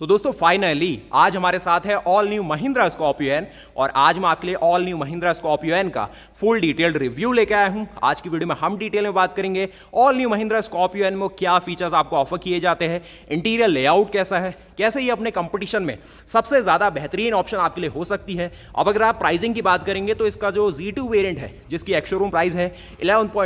तो दोस्तों फाइनली आज हमारे साथ है all new Mahindra Scorpio N और आज मैं आपके लिए all new Mahindra Scorpio N का फुल डिटेल्ड रिव्यू लेके आया हूं आज की वीडियो में हम डिटेल में बात करेंगे all new Mahindra Scorpio N में क्या फीचर्स आपको ऑफर किए जाते हैं इंटीरियर लेआउट कैसा है कैसे ही अपने कंपटीशन में सबसे ज़्यादा बेहतरीन ऑप्शन आपके लिए हो सकती है अब अगर आप प्राइसिंग की बात करेंगे तो इसका जो जी टू वेरियंट है जिसकी एक्शोरूम प्राइस है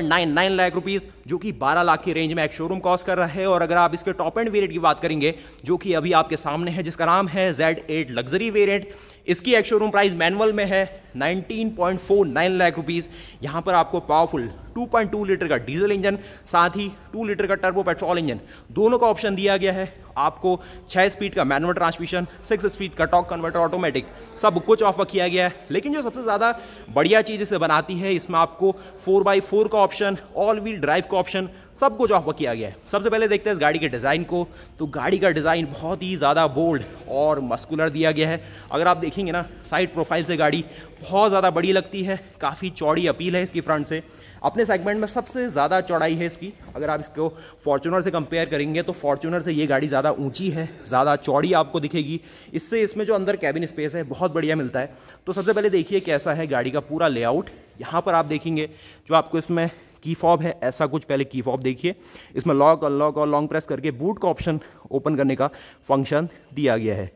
नाइन लाख रुपीज़ जो कि बारह लाख की रेंज में एक्शोरूम कॉस्ट कर रहा है और अगर आप इसके टॉप एंड वेरियंट की बात करेंगे जो कि अभी आपके सामने है जिसका नाम है जेड एट लग्जरी वेरियंट इसकी एक शोरूम प्राइस मैनुअल में है 19.49 लाख रुपीस यहाँ पर आपको पावरफुल 2.2 लीटर का डीजल इंजन साथ ही 2 लीटर का टर्बो पेट्रोल इंजन दोनों का ऑप्शन दिया गया है आपको 6 स्पीड का मैनुअल ट्रांसमिशन 6 स्पीड का टॉक कन्वर्टर ऑटोमेटिक सब कुछ ऑफर किया गया है लेकिन जो सबसे ज़्यादा बढ़िया चीज़ इसे बनाती है इसमें आपको फोर बाई फोर का ऑप्शन ऑल व्हील ड्राइव का ऑप्शन सब कुछ ऑफ किया गया है सबसे पहले देखते हैं इस गाड़ी के डिज़ाइन को तो गाड़ी का डिज़ाइन बहुत ही ज़्यादा बोल्ड और मस्कुलर दिया गया है अगर आप देखेंगे ना साइड प्रोफाइल से गाड़ी बहुत ज़्यादा बड़ी लगती है काफ़ी चौड़ी अपील है इसकी फ्रंट से अपने सेगमेंट में सबसे ज़्यादा चौड़ाई है इसकी अगर आप इसको फॉर्चूनर से कंपेयर करेंगे तो फॉर्चूनर से ये गाड़ी ज़्यादा ऊंची है ज़्यादा चौड़ी आपको दिखेगी इससे इसमें जो अंदर कैबिन स्पेस है बहुत बढ़िया मिलता है तो सबसे पहले देखिए कैसा है गाड़ी का पूरा लेआउट यहाँ पर आप देखेंगे जो आपको इसमें की फॉब है ऐसा कुछ पहले की फॉब देखिए इसमें लॉक अनलॉक और लॉन्ग प्रेस करके बूट का ऑप्शन ओपन करने का फंक्शन दिया गया है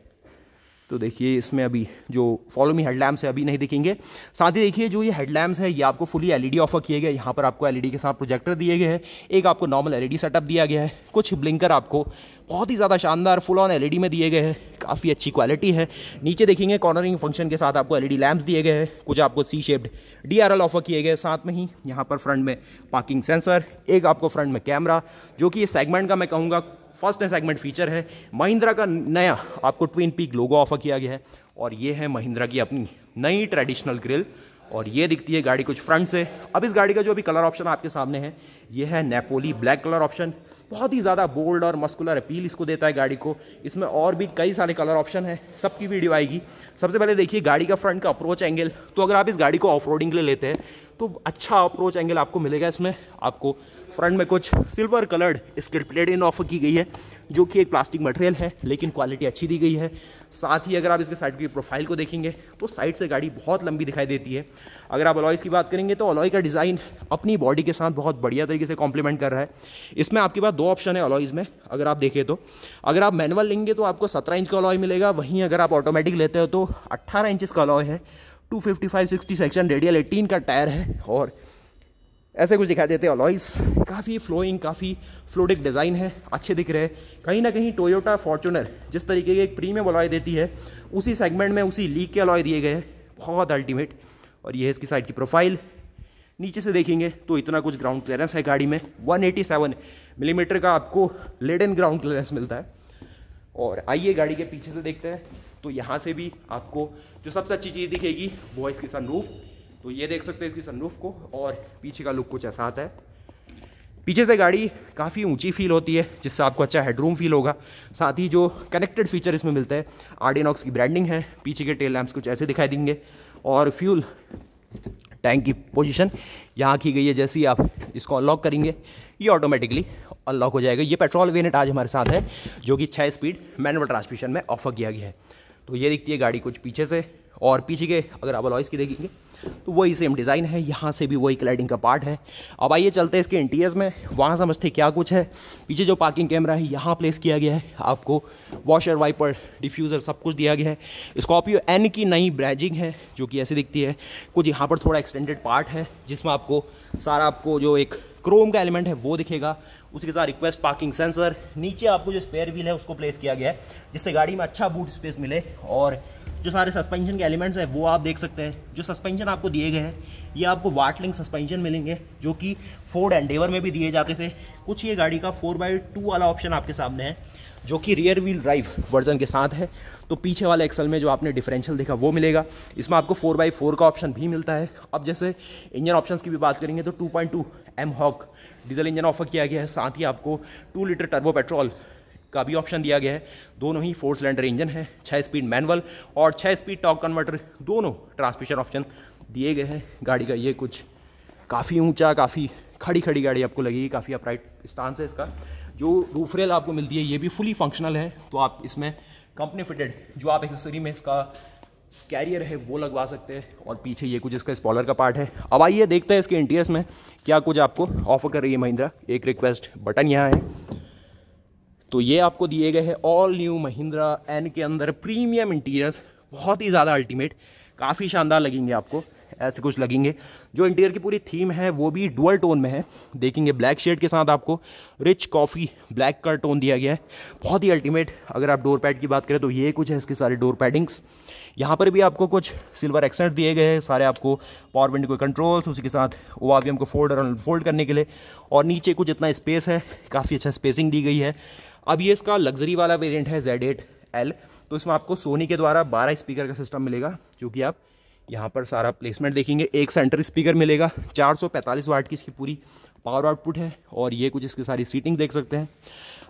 तो देखिए इसमें अभी जो फॉलो मी हेडलैम्प्स है अभी नहीं दिखेंगे साथ ही देखिए जो ये हेडलैम्प्स है ये आपको फुली एलईडी ऑफर किए गए यहाँ पर आपको एलईडी e के साथ प्रोजेक्टर दिए गए हैं एक आपको नॉर्मल एलईडी सेटअप दिया गया है कुछ ब्लिंकर आपको बहुत ही ज़्यादा शानदार फुल ऑन एलईडी में दिए गए हैं काफ़ी अच्छी क्वालिटी है नीचे देखेंगे कॉर्नरिंग फंक्शन के साथ आपको एल लैम्प्स e दिए गए हैं कुछ आपको सी शेप्ड डी ऑफर किए गए साथ में ही यहाँ पर फ्रंट में पार्किंग सेंसर एक आपको फ्रंट में कैमरा जो कि इस सेगमेंट का मैं कहूँगा फर्स्ट सेगमेंट फीचर है महिंद्रा का नया आपको ट्विन पीक लोगो ऑफर किया गया है और ये है महिंद्रा की अपनी नई ट्रेडिशनल ग्रिल और ये दिखती है गाड़ी कुछ फ्रंट से अब इस गाड़ी का जो अभी कलर ऑप्शन आपके सामने है ये है नेपोली ब्लैक कलर ऑप्शन बहुत ही ज़्यादा बोल्ड और मस्कुलर अपील इसको देता है गाड़ी को इसमें और भी कई सारे कलर ऑप्शन है सबकी वीडियो आएगी सबसे पहले देखिए गाड़ी का फ्रंट का अप्रोच एंगल तो अगर आप इस गाड़ी को ऑफ के लिए लेते हैं तो अच्छा अप्रोच एंगल आपको मिलेगा इसमें आपको फ्रंट में कुछ silver coloured plating offer की गई है जो कि एक प्लास्टिक मटेरियल है लेकिन क्वालिटी अच्छी दी गई है साथ ही अगर आप इसके साइड की प्रोफाइल को देखेंगे तो साइड से गाड़ी बहुत लंबी दिखाई देती है अगर आप अलॉइज़ की बात करेंगे तो अलॉय का डिज़ाइन अपनी बॉडी के साथ बहुत बढ़िया तरीके से कॉम्प्लीमेंट कर रहा है इसमें आपके पास दो ऑप्शन है अलॉयज़ में अगर आप देखें तो अगर आप मैनुअल लेंगे तो आपको सत्रह इंच का अलॉय मिलेगा वहीं अगर आप ऑटोमेटिक लेते हो तो अट्ठारह इंचज़ का अलॉय है 255 60 सेक्शन रेडियल 18 का टायर है और ऐसे कुछ दिखाई देते हैं अलॉइस काफ़ी फ्लोइंग काफ़ी फ्लोडिक डिज़ाइन है अच्छे दिख रहे हैं कहीं ना कहीं टोयोटा फॉर्चुनर जिस तरीके की एक प्रीमियम अलॉय देती है उसी सेगमेंट में उसी लीक के अलॉय दिए गए हैं बहुत अल्टीमेट और ये है इसकी साइड की प्रोफाइल नीचे से देखेंगे तो इतना कुछ ग्राउंड क्लियरेंस है गाड़ी में 187 मिलीमीटर का आपको लेडन ग्राउंड क्लियरेंस मिलता है और आइए गाड़ी के पीछे से देखते हैं तो यहाँ से भी आपको जो सबसे अच्छी चीज़ दिखेगी वो है इसकी सनरूफ तो ये देख सकते हैं इसकी सनरूफ को और पीछे का लुक कुछ ऐसा आता है पीछे से गाड़ी काफ़ी ऊंची फील होती है जिससे आपको अच्छा हेडरूम फील होगा साथ ही जो कनेक्टेड फीचर इसमें मिलते हैं आर्डिनॉक्स की ब्रांडिंग है पीछे के टेल लैम्प्स कुछ ऐसे दिखाई देंगे और फ्यूल टैंक की पोजीशन यहाँ की गई है जैसे ही आप इसको अनलॉक करेंगे ये ऑटोमेटिकली अनलॉक हो जाएगा ये पेट्रोल वेनेट आज हमारे साथ है जो कि छः स्पीड मैनुअल ट्रांसमिशन में ऑफर किया गया है तो ये दिखती है गाड़ी कुछ पीछे से और पीछे के अगर आप अलॉइस की देखेंगे तो वही सेम डिज़ाइन है यहाँ से भी वही क्लाइडिंग का पार्ट है अब आइए चलते हैं इसके इंटीरियर्स में वहाँ समझते क्या कुछ है पीछे जो पार्किंग कैमरा है यहाँ प्लेस किया गया है आपको वॉशर वाइपर डिफ्यूज़र सब कुछ दिया गया है स्कॉर्पियो एन की नई ब्रैजिंग है जो कि ऐसी दिखती है कुछ यहाँ पर थोड़ा एक्सटेंडेड पार्ट है जिसमें आपको सारा आपको जो एक क्रोम का एलिमेंट है वो दिखेगा उसके साथ रिक्वेस्ट पार्किंग सेंसर नीचे आपको जो स्पेयर व्हील है उसको प्लेस किया गया है जिससे गाड़ी में अच्छा बूट स्पेस मिले और जो सारे सस्पेंशन के एलिमेंट्स हैं वो आप देख सकते हैं जो सस्पेंशन आपको दिए गए हैं ये आपको वाटलिंग सस्पेंशन मिलेंगे जो कि फोर्ड एंडेवर में भी दिए जाते थे कुछ ये गाड़ी का फोर बाई टू वाला ऑप्शन आपके सामने है जो कि रियर व्हील ड्राइव वर्जन के साथ है तो पीछे वाले एक्सल में जो आपने डिफरेंशियल देखा वो मिलेगा इसमें आपको फोर बाई फोर का ऑप्शन भी मिलता है अब जैसे इंजन ऑप्शन की भी बात करेंगे तो two point two M hawk diesel engine offer किया गया है साथ ही आपको टू लीटर टर्बो पेट्रोल का भी ऑप्शन दिया गया है दोनों ही फोर सिलेंडर इंजन है छः स्पीड मैनुअल और छः स्पीड टॉक कन्वर्टर दोनों ट्रांसमिशन ऑप्शन दिए गए हैं गाड़ी का ये कुछ काफ़ी ऊंचा काफ़ी खड़ी खड़ी गाड़ी आपको लगेगी काफ़ी अपराइट स्टांस है इसका जो रूफ रेल आपको मिलती है ये भी फुली फंक्शनल है तो आप इसमें कंपनी फिटेड जो आप एक्सेसरी में इसका कैरियर है वो लगवा सकते हैं और पीछे ये कुछ इसका स्पॉलर का पार्ट है अब आइए देखते हैं इसके इंटीरियर्स में क्या कुछ आपको ऑफर कर रही है महिंद्रा एक रिक्वेस्ट बटन यहाँ है तो ये आपको दिए गए हैं ऑल न्यू महिंद्रा एन के अंदर प्रीमियम इंटीरियर्स बहुत ही ज़्यादा अल्टीमेट काफ़ी शानदार लगेंगे आपको ऐसे कुछ लगेंगे जो इंटीरियर की पूरी थीम है वो भी डुअल टोन में है देखेंगे ब्लैक शेड के साथ आपको रिच कॉफ़ी ब्लैक का टोन दिया गया है बहुत ही अल्टीमेट अगर आप डोर पैड की बात करें तो ये कुछ है इसके सारे डोर पैडिंग्स यहाँ पर भी आपको कुछ सिल्वर एक्सेंट दिए गए हैं सारे आपको पावर विंडो के कंट्रोल्स उसी के साथ ओ आर को फोल्ड और अनफोल्ड करने के लिए और नीचे कुछ इतना स्पेस है काफ़ी अच्छा स्पेसिंग दी गई है अब ये इसका लग्जरी वाला वेरियंट है जेड एल तो इसमें आपको सोनी के द्वारा बारह स्पीकर का सिस्टम मिलेगा जो कि आप यहाँ पर सारा प्लेसमेंट देखेंगे एक सेंटर स्पीकर मिलेगा 445 वाट की इसकी पूरी पावर आउटपुट है और ये कुछ इसकी सारी सीटिंग देख सकते हैं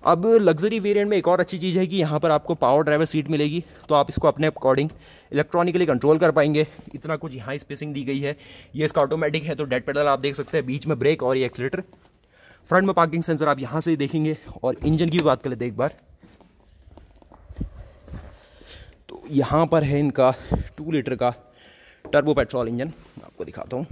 अब लग्जरी वेरिएंट में एक और अच्छी चीज़ है कि यहाँ पर आपको पावर ड्राइवर सीट मिलेगी तो आप इसको अपने अकॉर्डिंग इलेक्ट्रॉनिकली कंट्रोल कर पाएंगे इतना कुछ यहाँ स्पेसिंग दी गई है ये इसका ऑटोमेटिक है तो डेड पेडल आप देख सकते हैं बीच में ब्रेक और ये एक्सीटर फ्रंट में पार्किंग सेंसर आप यहां से ही देखेंगे और इंजन की भी बात कर लेते एक बार तो यहां पर है इनका टू लीटर का टर्बो पेट्रोल इंजन आपको दिखाता हूँ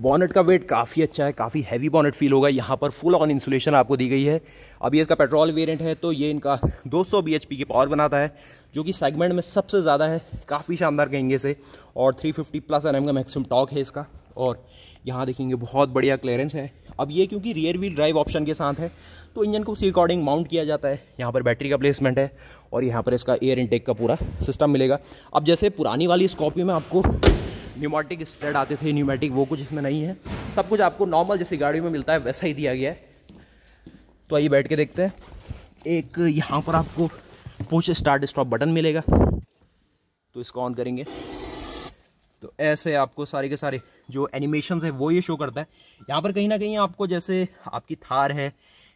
बॉनेट का वेट काफ़ी अच्छा है काफ़ी हैवी बॉनेट फील होगा यहाँ पर फुल ऑन इंसुलेशन आपको दी गई है अभी इसका पेट्रोल वेरिएंट है तो ये इनका 200 सौ की पावर बनाता है जो कि सेगमेंट में सबसे ज़्यादा है काफ़ी शानदार कहेंगे से और 350 प्लस एन का मैक्सिमम टॉक है इसका और यहाँ देखेंगे बहुत बढ़िया क्लियरेंस है अब ये क्योंकि रियर व्हील ड्राइव ऑप्शन के साथ है तो इंजन को उसी अकॉर्डिंग माउंट किया जाता है यहाँ पर बैटरी का प्लेसमेंट है और यहाँ पर इसका एयर इनटेक का पूरा सिस्टम मिलेगा अब जैसे पुरानी वाली कॉपी में आपको न्यूमेटिक स्टेड आते थे न्यूमेटिक वो कुछ इसमें नहीं है सब कुछ आपको नॉर्मल जैसी गाड़ियों में मिलता है वैसा ही दिया गया है तो आइए बैठ के देखते हैं एक यहाँ पर आपको पूछ स्टार्ट स्टॉप बटन मिलेगा तो इसको ऑन करेंगे तो ऐसे आपको सारे के सारे जो एनिमेशन है वो ये शो करता है यहाँ पर कहीं ना कहीं आपको जैसे आपकी थार है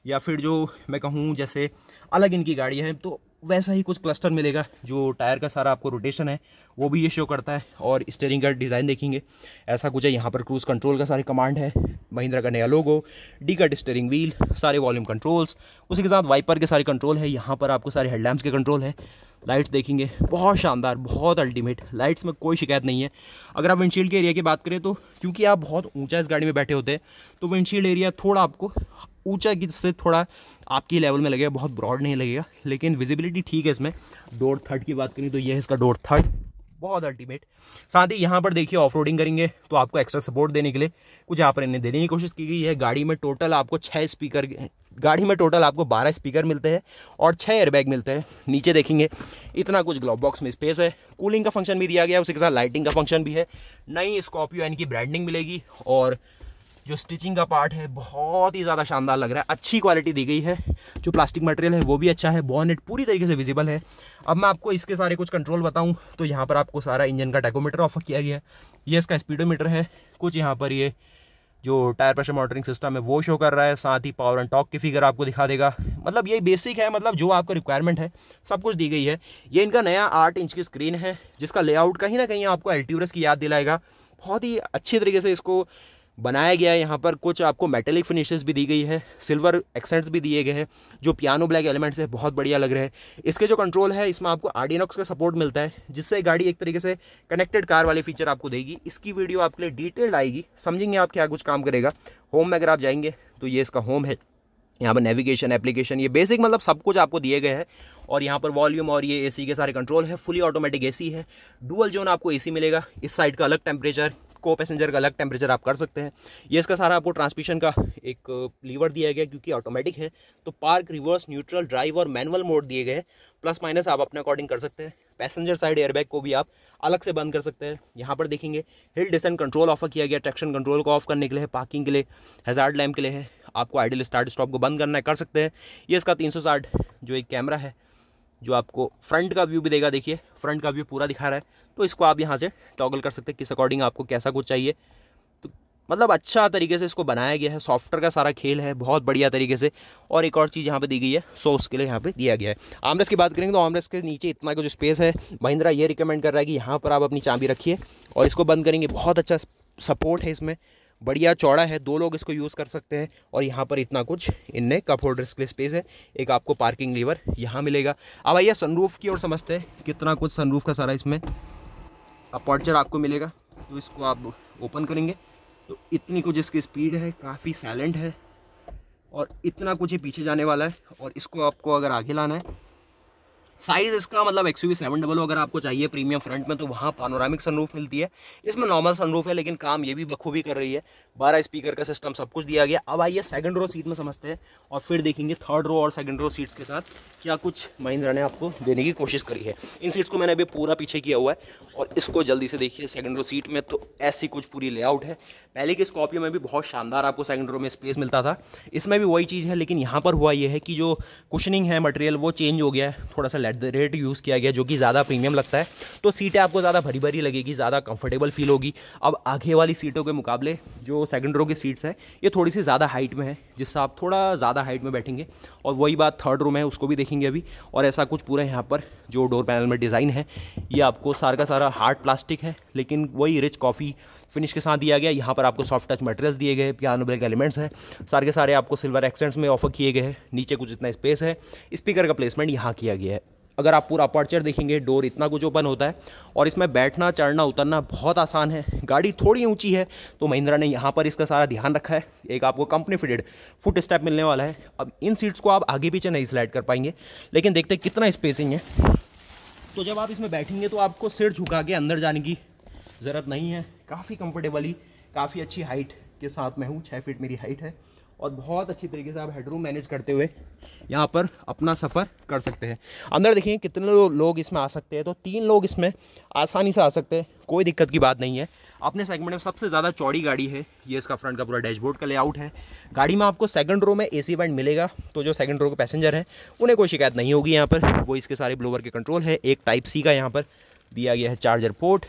या फिर जो मैं कहूँ जैसे अलग इनकी गाड़ी है तो वैसा ही कुछ क्लस्टर मिलेगा जो टायर का सारा आपको रोटेशन है वो भी ये शो करता है और स्टेयरिंग का डिज़ाइन देखेंगे ऐसा कुछ है यहाँ पर क्रूज़ कंट्रोल का सारे कमांड है महिंद्रा का नया लोगो डी का डिस्टरिंग व्हील सारे वॉल्यूम कंट्रोल्स उसी के साथ वाइपर के सारे कंट्रोल है यहाँ पर आपको सारे हेडलैम्प्स के कंट्रोल है लाइट्स देखेंगे बहुत शानदार बहुत अल्टीमेट लाइट्स में कोई शिकायत नहीं है अगर आप विंडशील्ड के एरिया की बात करें तो क्योंकि आप बहुत ऊंचा इस गाड़ी में बैठे होते हैं तो विंडशील्ड एरिया थोड़ा आपको ऊंचा से थोड़ा आपकी लेवल में लगेगा बहुत ब्रॉड नहीं लगेगा लेकिन विजिबिलिटी ठीक है इसमें डोर थर्ड की बात करें तो यह है इसका डोर थर्ड बहुत अल्टीमेट साथ ही यहाँ पर देखिए ऑफ करेंगे तो आपको एक्स्ट्रा सपोर्ट देने के लिए कुछ यहाँ पर इन्हें देने की कोशिश की गई है गाड़ी में टोटल आपको छः स्पीकर गाड़ी में टोटल आपको बारह स्पीकर मिलते हैं और छः एयरबैग मिलते हैं नीचे देखेंगे इतना कुछ ग्लॉब बॉक्स में स्पेस है कूलिंग का फंक्शन भी दिया गया है उसके साथ लाइटिंग का फंक्शन भी है नई स्कॉर्पियो एन की ब्रांडिंग मिलेगी और जो स्टिचिंग का पार्ट है बहुत ही ज़्यादा शानदार लग रहा है अच्छी क्वालिटी दी गई है जो प्लास्टिक मटेरियल है वो भी अच्छा है बॉनेट पूरी तरीके से विजिबल है अब मैं आपको इसके सारे कुछ कंट्रोल बताऊं तो यहाँ पर आपको सारा इंजन का टैकोमीटर ऑफर किया गया है ये इसका स्पीडोमीटर है कुछ यहाँ पर ये जो टायर प्रेशर मॉनिटरिंग सिस्टम है वो शो कर रहा है साथ ही पावर एंड टॉक की फिगर आपको दिखा देगा मतलब ये बेसिक है मतलब जो आपका रिक्वायरमेंट है सब कुछ दी गई है ये इनका नया आठ इंच की स्क्रीन है जिसका लेआउट कहीं ना कहीं आपको एल्टीवरस की याद दिलाएगा बहुत ही अच्छे तरीके से इसको बनाया गया है यहाँ पर कुछ आपको मेटेलिक फिनिशेस भी दी गई है सिल्वर एक्सेंट्स भी दिए गए हैं जो पियानो ब्लैक एलिमेंट्स है बहुत बढ़िया लग रहे हैं इसके जो कंट्रोल है इसमें आपको आर्डिनॉक्स का सपोर्ट मिलता है जिससे गाड़ी एक तरीके से कनेक्टेड कार वाले फीचर आपको देगी इसकी वीडियो आपके लिए डिटेल्ड आएगी समझेंगे आप क्या कुछ काम करेगा होम में अगर आप जाएंगे तो ये इसका होम है यहाँ पर नेविगेशन एप्लीकेशन ये बेसिक मतलब सब कुछ आपको दिए गए हैं और यहाँ पर वॉल्यूम और ये एसी के सारे कंट्रोल है फुली ऑटोमेटिक एसी है डुअल जोन आपको एसी मिलेगा इस साइड का अलग टेम्परेचर को पैसेंजर का अलग टेम्परेचर आप कर सकते हैं ये इसका सारा आपको ट्रांसमिशन का एक लीवर दिया गया क्योंकि ऑटोमेटिक है तो पार्क रिवर्स न्यूट्रल ड्राइव और मैनुअल मोड दिए गए प्लस माइनस आप अपने अकॉर्डिंग कर सकते हैं पैसेंजर साइड एयरबैग को भी आप अलग से बंद कर सकते हैं यहाँ पर देखेंगे हिल डिसेंट कंट्रोल ऑफर किया गया ट्रैक्शन कंट्रोल को ऑफ करने के लिए पार्किंग के लिए हैजार्ड लैम्प के लिए है आपको आइडियल स्टार्ट स्टॉप को बंद करना है कर सकते हैं ये इसका 360 जो एक कैमरा है जो आपको फ्रंट का व्यू भी देगा देखिए फ्रंट का व्यू पूरा दिखा रहा है तो इसको आप यहाँ से टॉगल कर सकते हैं किस अकॉर्डिंग आपको कैसा कुछ चाहिए तो मतलब अच्छा तरीके से इसको बनाया गया है सॉफ्टवेयर का सारा खेल है बहुत बढ़िया तरीके से और एक और चीज़ यहाँ पे दी गई है सोस के लिए यहाँ पे दिया गया है आमरेस की बात करेंगे तो आमरेस के नीचे इतना का जो स्पेस है महिंद्रा ये रिकमेंड कर रहा है कि यहाँ पर आप अपनी चाबी रखिए और इसको बंद करेंगे बहुत अच्छा सपोर्ट है इसमें बढ़िया चौड़ा है दो लोग इसको यूज़ कर सकते हैं और यहाँ पर इतना कुछ इनने कप होल्डर्स के लिए स्पेस है एक आपको पार्किंग लीवर यहाँ मिलेगा अब आइए सनरूफ की ओर समझते हैं कितना कुछ सनरूफ का सारा इसमें अपॉर्चर आपको मिलेगा तो इसको आप ओपन करेंगे तो इतनी कुछ इसकी स्पीड है काफ़ी साइलेंट है और इतना कुछ ही पीछे जाने वाला है और इसको आपको अगर आगे लाना है साइज इसका मतलब एक्स यू सेवन डबल अगर आपको चाहिए प्रीमियम फ्रंट में तो वहाँ पानोरामिक सनरूफ मिलती है इसमें नॉर्मल सनरूफ है लेकिन काम ये भी बखूबी कर रही है बारह स्पीकर का सिस्टम सब कुछ दिया गया अब आइए सेकंड रो सीट में समझते हैं और फिर देखेंगे थर्ड रो और सेकंड रो सीट्स के साथ क्या कुछ महिंद्रा ने आपको देने की कोशिश करी है इन सीट्स को मैंने अभी पूरा पीछे किया हुआ है और इसको जल्दी से देखिए सेकेंड रो सीट में तो ऐसी कुछ पूरी लेआउट है पहले की स्कॉपियो में भी बहुत शानदार आपको सेकेंड रो में स्पेस मिलता था इसमें भी वही चीज़ है लेकिन यहाँ पर हुआ यह है कि जो कुशनिंग है मटेरियल वो चेंज हो गया है थोड़ा सा एट द रेट यूज़ किया गया जो कि ज़्यादा प्रीमियम लगता है तो सीटें आपको ज़्यादा भरी भरी लगेगी ज़्यादा कंफर्टेबल फील होगी अब आगे वाली सीटों के मुकाबले जो सेकेंड रो की सीट्स हैं ये थोड़ी सी ज़्यादा हाइट में है जिससे आप थोड़ा ज़्यादा हाइट में बैठेंगे और वही बात थर्ड रो में है उसको भी देखेंगे अभी और ऐसा कुछ पूरा यहाँ पर जो डोर पैनल में डिज़ाइन है ये आपको सारा का सारा हार्ड प्लास्टिक है लेकिन वही रिच कॉफ़ी फिनिश के साथ दिया गया यहाँ पर आपको सॉफ्ट टच मटेरियल्स दिए गए पियानो ब्रेक एलिमेंट्स हैं सारे के सारे आपको सिल्वर एक्सेंट्स में ऑफर किए गए हैं नीचे कुछ इतना स्पेस है स्पीकर का प्लेसमेंट यहाँ किया गया है अगर आप पूरा अपर्चर देखेंगे डोर इतना कुछ ओपन होता है और इसमें बैठना चढ़ना उतरना बहुत आसान है गाड़ी थोड़ी ऊँची है तो महिंद्रा ने यहाँ पर इसका सारा ध्यान रखा है एक आपको कंपनी फिटेड फुट स्टेप मिलने वाला है अब इन सीट्स को आप आगे पीछे नहीं स्लाइड कर पाएंगे लेकिन देखते कितना स्पेसिंग है तो जब आप इसमें बैठेंगे तो आपको सिर झुका के अंदर जाने की ज़रूरत नहीं है काफ़ी कम्फर्टेबली काफ़ी अच्छी हाइट के साथ मैं हूँ छः फीट मेरी हाइट है और बहुत अच्छी तरीके से आप हेडरूम मैनेज करते हुए यहाँ पर अपना सफ़र कर सकते हैं अंदर देखिए कितने लो, लोग इसमें आ सकते हैं तो तीन लोग इसमें आसानी से आ सकते हैं कोई दिक्कत की बात नहीं है अपने सेगमेंट में सबसे ज़्यादा चौड़ी गाड़ी है ये इसका फ्रंट का पूरा डैशबोर्ड का लेआउट है गाड़ी में आपको सेकंड रो में एसी बैंड मिलेगा तो जो सेकंड रो के पैसेंजर हैं उन्हें कोई शिकायत नहीं होगी यहाँ पर वो इसके सारे ब्लोवर के कंट्रोल है एक टाइप सी का यहाँ पर दिया गया है चार्जर पोर्ट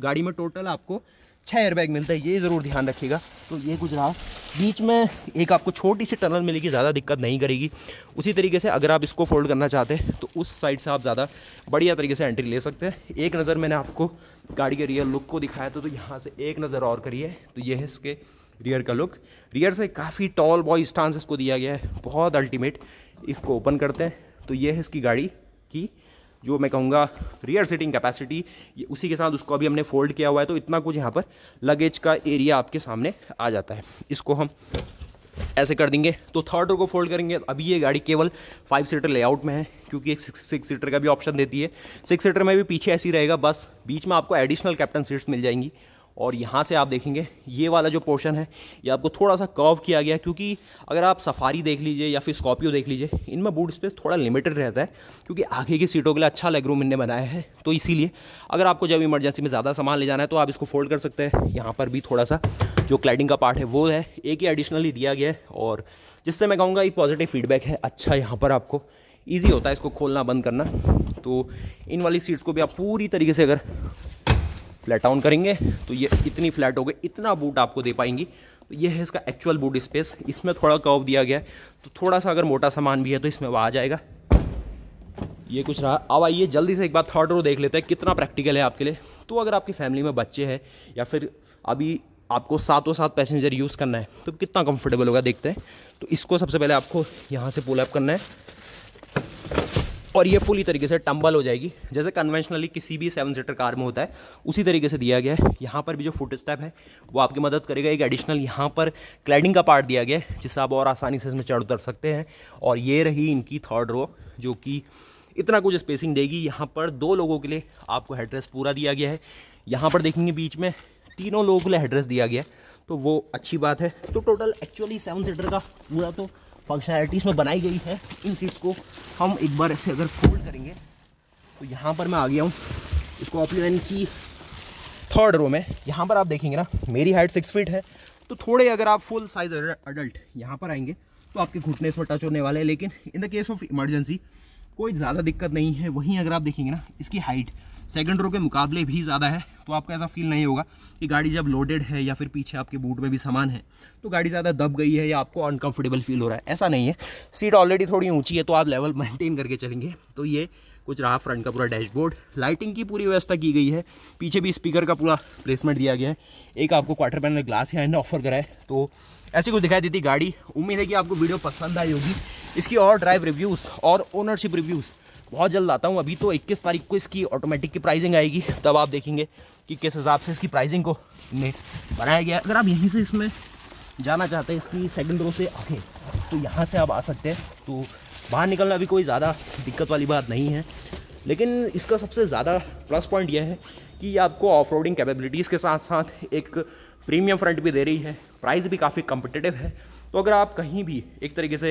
गाड़ी में टोटल आपको अच्छा एयरबैग मिलता है ये ज़रूर ध्यान रखिएगा तो ये गुजरात बीच में एक आपको छोटी सी टनल मिलेगी ज़्यादा दिक्कत नहीं करेगी उसी तरीके से अगर आप इसको फोल्ड करना चाहते हैं तो उस साइड से आप ज़्यादा बढ़िया तरीके से एंट्री ले सकते हैं एक नज़र मैंने आपको गाड़ी के रियर लुक को दिखाया था तो यहाँ से एक नज़र और करिए तो ये है इसके रियर का लुक रियर से काफ़ी टॉल बॉय स्टांस इसको दिया गया है बहुत अल्टीमेट इसको ओपन करते हैं तो ये है इसकी गाड़ी की जो मैं कहूँगा रियर सीटिंग कैपेसिटी उसी के साथ उसको अभी हमने फोल्ड किया हुआ है तो इतना कुछ यहाँ पर लगेज का एरिया आपके सामने आ जाता है इसको हम ऐसे कर देंगे तो थर्ड रो को फोल्ड करेंगे तो अभी ये गाड़ी केवल फाइव सीटर लेआउट में है क्योंकि एक सिक्स सीटर का भी ऑप्शन देती है सिक्स सीटर में भी पीछे ऐसी रहेगा बस बीच में आपको एडिशनल कैप्टन सीट्स मिल जाएंगी और यहाँ से आप देखेंगे ये वाला जो पोर्शन है ये आपको थोड़ा सा कर्व किया गया क्योंकि अगर आप सफारी देख लीजिए या फिर स्कॉर्पियो देख लीजिए इनमें बूट स्पेस थोड़ा लिमिटेड रहता है क्योंकि आगे की सीटों के लिए अच्छा लेग रूम इनने बनाया है तो इसीलिए अगर आपको जब इमरजेंसी में ज़्यादा सामान ले जाना है तो आप इसको फोल्ड कर सकते हैं यहाँ पर भी थोड़ा सा जो क्लाइडिंग का पार्ट है वो है एक ही एडिशनली दिया गया है और जिससे मैं कहूँगा ये पॉजिटिव फीडबैक है अच्छा यहाँ पर आपको ईजी होता है इसको खोलना बंद करना तो इन वाली सीट्स को भी आप पूरी तरीके से अगर फ्लैट डाउन करेंगे तो ये इतनी फ्लैट हो गई इतना बूट आपको दे पाएंगी तो ये है इसका एक्चुअल बूट स्पेस इसमें थोड़ा कव दिया गया है तो थोड़ा सा अगर मोटा सामान भी है तो इसमें वह आ जाएगा ये कुछ रहा अब आइए जल्दी से एक बार थर्ड रो देख लेते हैं कितना प्रैक्टिकल है आपके लिए तो अगर आपकी फैमिली में बच्चे हैं या फिर अभी आपको सातों सात पैसेंजर यूज़ करना है तो कितना कंफर्टेबल होगा देखते हैं तो इसको सबसे पहले आपको यहाँ से पुल अप करना है और ये फुली तरीके से टंबल हो जाएगी जैसे कन्वेंशनली किसी भी सेवन सीटर कार में होता है उसी तरीके से दिया गया है यहाँ पर भी जो फुट स्टेप है वो आपकी मदद करेगा एक एडिशनल यहाँ पर क्लैडिंग का पार्ट दिया गया है जिससे आप और आसानी से इसमें चढ़ उतर सकते हैं और ये रही इनकी थर्ड रो जो कि इतना कुछ स्पेसिंग देगी यहाँ पर दो लोगों के लिए आपको हेड्रेस पूरा दिया गया है यहाँ पर देखेंगे बीच में तीनों लोगों के लिए हेड्रेस दिया गया है तो वो अच्छी बात है तो टोटल एक्चुअली सेवन सीटर का पूरा तो फंक्शनैलिटीज़ में बनाई गई है इन सीट्स को हम एक बार ऐसे अगर फोल्ड करेंगे तो यहाँ पर मैं आ गया हूँ इसको ऑप्लीमेंट की थर्ड रो में यहाँ पर आप देखेंगे ना मेरी हाइट सिक्स फीट है तो थोड़े अगर आप फुल साइज अडल्ट यहाँ पर आएंगे तो आपके घुटने इसमें टच होने वाले हैं लेकिन in the case of emergency कोई ज़्यादा दिक्कत नहीं है वहीं अगर आप देखेंगे ना इसकी हाइट सेकंड रो के मुकाबले भी ज़्यादा है तो आपको ऐसा फील नहीं होगा कि गाड़ी जब लोडेड है या फिर पीछे आपके बूट में भी सामान है तो गाड़ी ज़्यादा दब गई है या आपको अनकम्फर्टेबल फील हो रहा है ऐसा नहीं है सीट ऑलरेडी थोड़ी ऊँची है तो आप लेवल मेंटेन करके चलेंगे तो ये कुछ रहा फ्रंट का पूरा डैशबोर्ड लाइटिंग की पूरी व्यवस्था की गई है पीछे भी स्पीकर का पूरा प्लेसमेंट दिया गया है एक आपको क्वार्टर पैनल ग्लास यहाँ ऑफर करा है तो ऐसी कुछ दिखाई देती गाड़ी उम्मीद है कि आपको वीडियो पसंद आई होगी इसकी और ड्राइव रिव्यूज़ और ओनरशिप रिव्यूज़ बहुत जल्द आता हूँ अभी तो 21 तारीख को इसकी ऑटोमेटिक की प्राइसिंग आएगी तब आप देखेंगे कि किस हिसाब से इसकी प्राइसिंग को ने बनाया गया अगर आप यहीं से इसमें जाना चाहते हैं इसकी सेकंड रो से आगे तो यहाँ से आप आ सकते हैं तो बाहर निकलना भी कोई ज़्यादा दिक्कत वाली बात नहीं है लेकिन इसका सबसे ज़्यादा प्लस पॉइंट यह है कि आपको ऑफ कैपेबिलिटीज़ के साथ साथ एक प्रीमियम फ्रंट भी दे रही है प्राइस भी काफ़ी कम्पिटेटिव है तो अगर आप कहीं भी एक तरीके से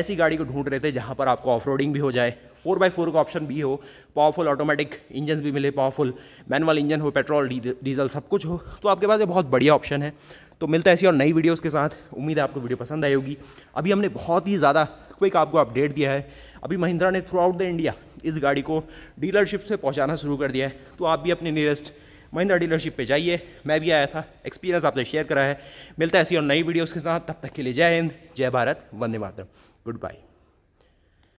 ऐसी गाड़ी को ढूंढ रहे थे जहाँ पर आपको ऑफ भी हो जाए फोर बाई फोर का ऑप्शन भी हो पावरफुल ऑटोमेटिक इंजन भी मिले पावरफुल मैनुअल इंजन हो पेट्रोल डीजल सब कुछ हो तो आपके पास ये बहुत बढ़िया ऑप्शन है तो मिलता है ऐसी और नई वीडियोस के साथ उम्मीद है आपको वीडियो पसंद आई होगी अभी हमने बहुत ही ज़्यादा क्विक आपको अपडेट दिया है अभी महिंद्रा ने थ्रू आउट द इंडिया इस गाड़ी को डीलरशिप से पहुंचाना शुरू कर दिया है तो आप भी अपने नियरेस्ट महिंद्रा डीलरशिप पे जाइए मैं भी आया था एक्सपीरियंस आपने शेयर करा है मिलता है ऐसी और नई वीडियोज़ के साथ तब तक के लिए जय हिंद जय भारत वंदे मातरम गुड बाय